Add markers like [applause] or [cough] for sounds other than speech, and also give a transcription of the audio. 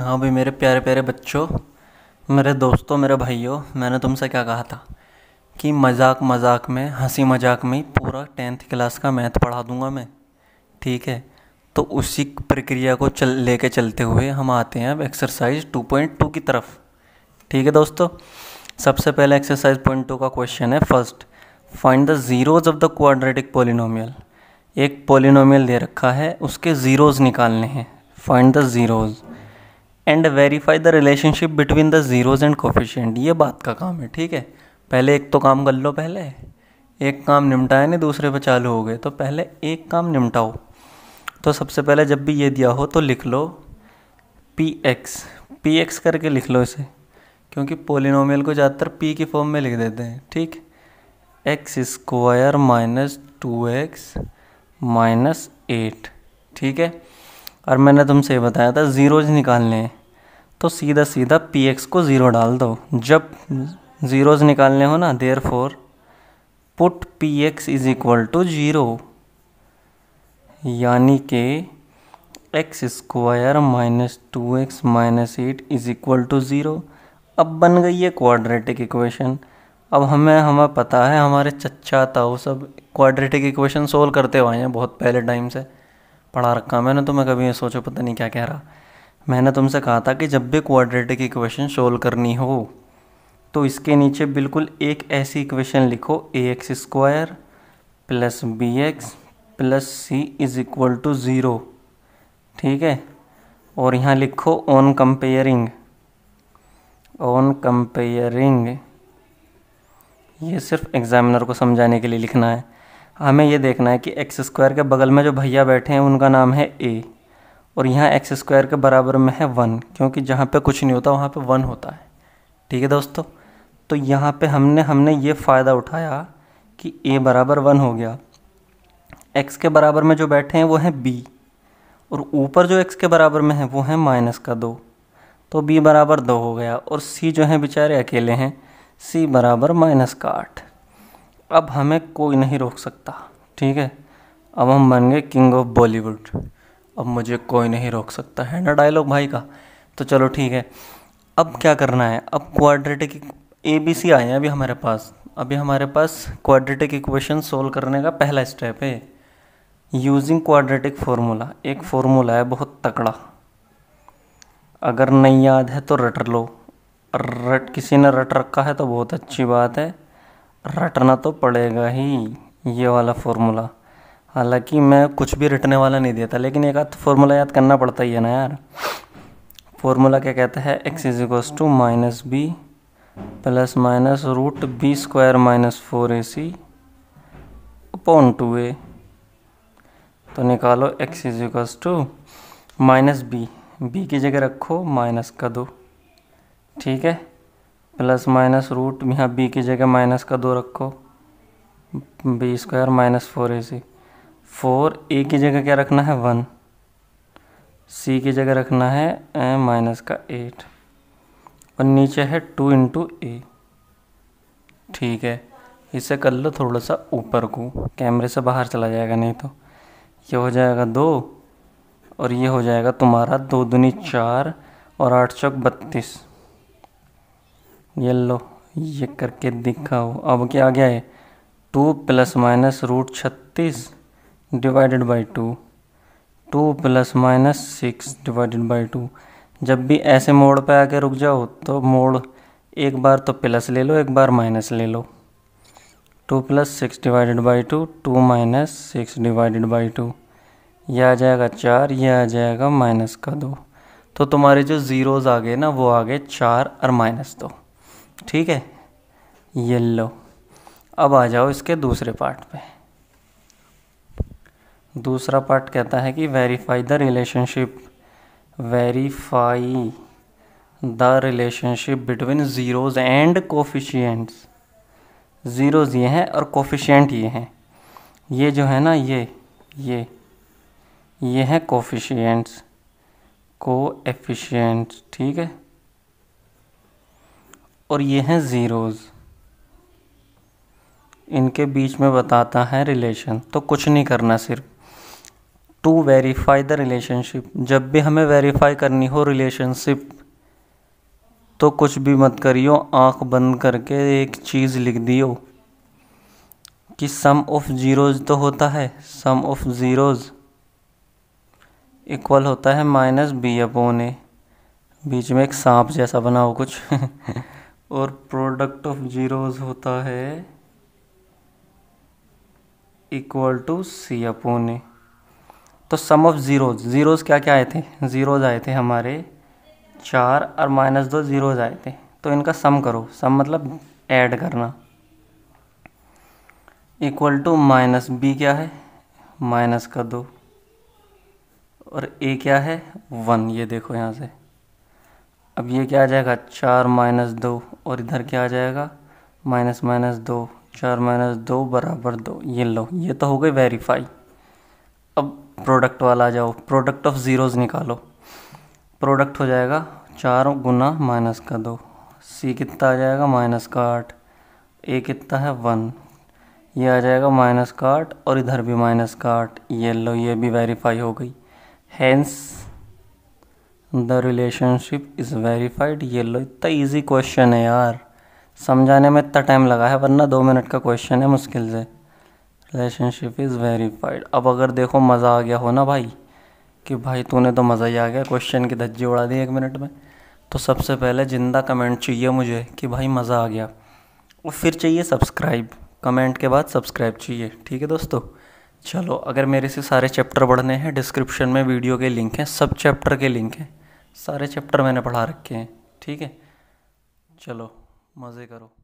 हाँ भाई मेरे प्यारे प्यारे बच्चों मेरे दोस्तों मेरे भाइयों मैंने तुमसे क्या कहा था कि मजाक मजाक में हंसी मजाक में पूरा टेंथ क्लास का मैथ पढ़ा दूंगा मैं ठीक है तो उसी प्रक्रिया को चल ले कर चलते हुए हम आते हैं अब एक्सरसाइज 2.2 की तरफ ठीक है दोस्तों सबसे पहले एक्सरसाइज पॉइंट टू का क्वेश्चन है first find the zeros of the quadratic polynomial एक पोलिनोमियल दे रखा है उसके ज़ीरोज़ निकालने हैं find the zeros and verify the relationship between the zeros and coefficient ये बात का काम है ठीक है पहले एक तो काम कर लो पहले एक काम निमटाया नहीं दूसरे पे चालू हो गए तो पहले एक काम निमटाओ तो सबसे पहले जब भी ये दिया हो तो लिख लो पी एक्स पी एक्स करके लिख लो इसे क्योंकि पोलिनोमियल को ज़्यादातर पी की फॉर्म में लिख देते हैं ठीक x square minus two x minus eight ठीक है और मैंने तुमसे बताया था ज़ीरोज निकालने हैं तो सीधा सीधा पी एक्स को ज़ीरो डाल दो जब ज़ीरोज निकालने हो ना therefore put p x is equal to zero यानी कि x square minus two x minus eight is equal to zero अब बन गई है क्वाड्रेटिक इक्वेशन अब हमें हमें पता है हमारे चचा ताऊ सब क्वाड्रेटिक इक्वेशन सोल्व करते हुए हैं बहुत पहले टाइम से पढ़ा रखा मैंने तो मैं कभी ये सोचो पता नहीं क्या कह रहा मैंने तुमसे कहा था कि जब भी क्वाड्रेटिक इक्वेशन सोल्व करनी हो तो इसके नीचे बिल्कुल एक ऐसी इक्वेशन लिखो a x square plus b x plus c is equal to zero ठीक है और यहाँ लिखो ऑन कंपेयरिंग ऑन कंपेयरिंग ये सिर्फ एग्जामिनर को समझाने के लिए लिखना है हमें ये देखना है कि एक्स स्क्वायर के बगल में जो भैया बैठे हैं उनका नाम है ए और यहाँ एक्स स्क्वायर के बराबर में है वन क्योंकि जहाँ पे कुछ नहीं होता वहाँ पे वन होता है ठीक है दोस्तों तो यहाँ पे हमने हमने ये फ़ायदा उठाया कि ए बराबर वन हो गया एक्स के बराबर में जो बैठे हैं वो हैं बी और ऊपर जो एक्स के बराबर में है वो है माइनस का दो तो बी बराबर दो हो गया और सी जो है बेचारे अकेले हैं सी बराबर माइनस का आठ अब हमें कोई नहीं रोक सकता ठीक है अब हम बन गए किंग ऑफ बॉलीवुड अब मुझे कोई नहीं रोक सकता है ना डायलॉग भाई का तो चलो ठीक है अब क्या करना है अब क्वाड्रेटिक ए बी सी आए हैं अभी हमारे पास अभी हमारे पास क्वाड्रेटिक इक्वेशन सोल्व करने का पहला स्टेप है यूजिंग क्वाड्रेटिक फार्मूला एक फार्मूला है बहुत तकड़ा अगर नहीं याद है तो रट लो रट किसी ने रट रखा है तो बहुत अच्छी बात है रटना तो पड़ेगा ही ये वाला फॉर्मूला हालांकि मैं कुछ भी रटने वाला नहीं देता लेकिन एक आध फॉर्मूला याद करना पड़ता ही है ना यार फॉर्मूला क्या कहता है x is equals to minus b plus minus root b square minus four a c upon two a तो निकालो x is equals to minus b b की जगह रखो माइनस का दो ठीक है प्लस माइनस रूट यहाँ बी की जगह माइनस का दो रखो b square minus four a c four a की जगह क्या रखना है वन सी की जगह रखना है ए माइनस का एट और नीचे है टू इंटू ए ठीक है इसे कर लो थोड़ा सा ऊपर को कैमरे से बाहर चला जाएगा नहीं तो ये हो जाएगा दो और ये हो जाएगा तुम्हारा दो दुनी चार और आठ चौक बत्तीस लो ये करके दिखाओ अब क्या आ गया है टू प्लस माइनस रूट छत्तीस divided by two two plus minus six divided by two जब भी ऐसे मोड़ पे आके रुक जाओ तो मोड़ एक बार तो प्लस ले लो एक बार माइनस ले लो two plus six divided by two two minus six divided by two यह आ जाएगा चार यह आ जाएगा माइनस का दो तो तुम्हारे जो ज़ीरोज़ आ गए ना वो आ गए चार और माइनस दो ठीक है येल्लो अब आ जाओ इसके दूसरे पार्ट पे दूसरा पार्ट कहता है कि verify the relationship verify the relationship between zeros and coefficients zeros ये हैं और कोफिशियंट ये हैं ये जो है ना ये ये ये हैं कोफिशियंट्स को एफिशिएंट्स ठीक है और ये हैं ज़ीरोज़ इनके बीच में बताता है रिलेशन तो कुछ नहीं करना सिर्फ टू वेरीफाई द रिलेशनशिप जब भी हमें वेरीफाई करनी हो रिलेशनशिप तो कुछ भी मत करियो आंख बंद करके एक चीज़ लिख दियो कि सम ऑफ ज़ीरोज़ तो होता है सम ऑफ ज़ीरोज़ इक्वल होता है माइनस बी अपोन ए बीच में एक सांप जैसा बना हो कुछ [laughs] और प्रोडक्ट ऑफ ज़ीरोज़ होता है equal to c upon a तो सम ऑफ ज़ीरोज़ ज़ीरोज़ क्या क्या आए थे ज़ीरोज़ आए थे हमारे चार और माइनस दो ज़ीरोज़ आए थे तो इनका सम करो सम मतलब ऐड करना इक्वल टू माइनस बी क्या है माइनस का दो और ए क्या है वन ये देखो यहाँ से अब ये क्या आ जाएगा चार माइनस दो और इधर क्या आ जाएगा माइनस माइनस दो चार माइनस दो बराबर दो ये लो ये तो हो गई वेरीफाई अब प्रोडक्ट वाला आ जाओ प्रोडक्ट ऑफ ज़ीरोज़ निकालो प्रोडक्ट हो जाएगा चार गुना माइनस का दो सी कितना आ जाएगा माइनस का आठ ए कितना है वन ये आ जाएगा माइनस का आठ और इधर भी माइनस का आठ ये लो ये भी वेरीफाई हो गई hence the relationship is verified ये लो इतना ईजी क्वेश्चन है यार समझाने में इतना टाइम लगा है वरना दो मिनट का क्वेश्चन है मुश्किल से रिलेशनशिप इज़ वेरीफाइड अब अगर देखो मज़ा आ गया हो ना भाई कि भाई तूने तो मज़ा ही आ गया क्वेश्चन की धज्जी उड़ा दी एक मिनट में तो सबसे पहले जिंदा कमेंट चाहिए मुझे कि भाई मज़ा आ गया और फिर चाहिए सब्सक्राइब कमेंट के बाद सब्सक्राइब चाहिए ठीक है दोस्तों चलो अगर मेरे से सारे चैप्टर पढ़ने हैं डिस्क्रिप्शन में वीडियो के लिंक हैं सब चैप्टर के लिंक हैं सारे चैप्टर मैंने पढ़ा रखे हैं ठीक है चलो मज़े करो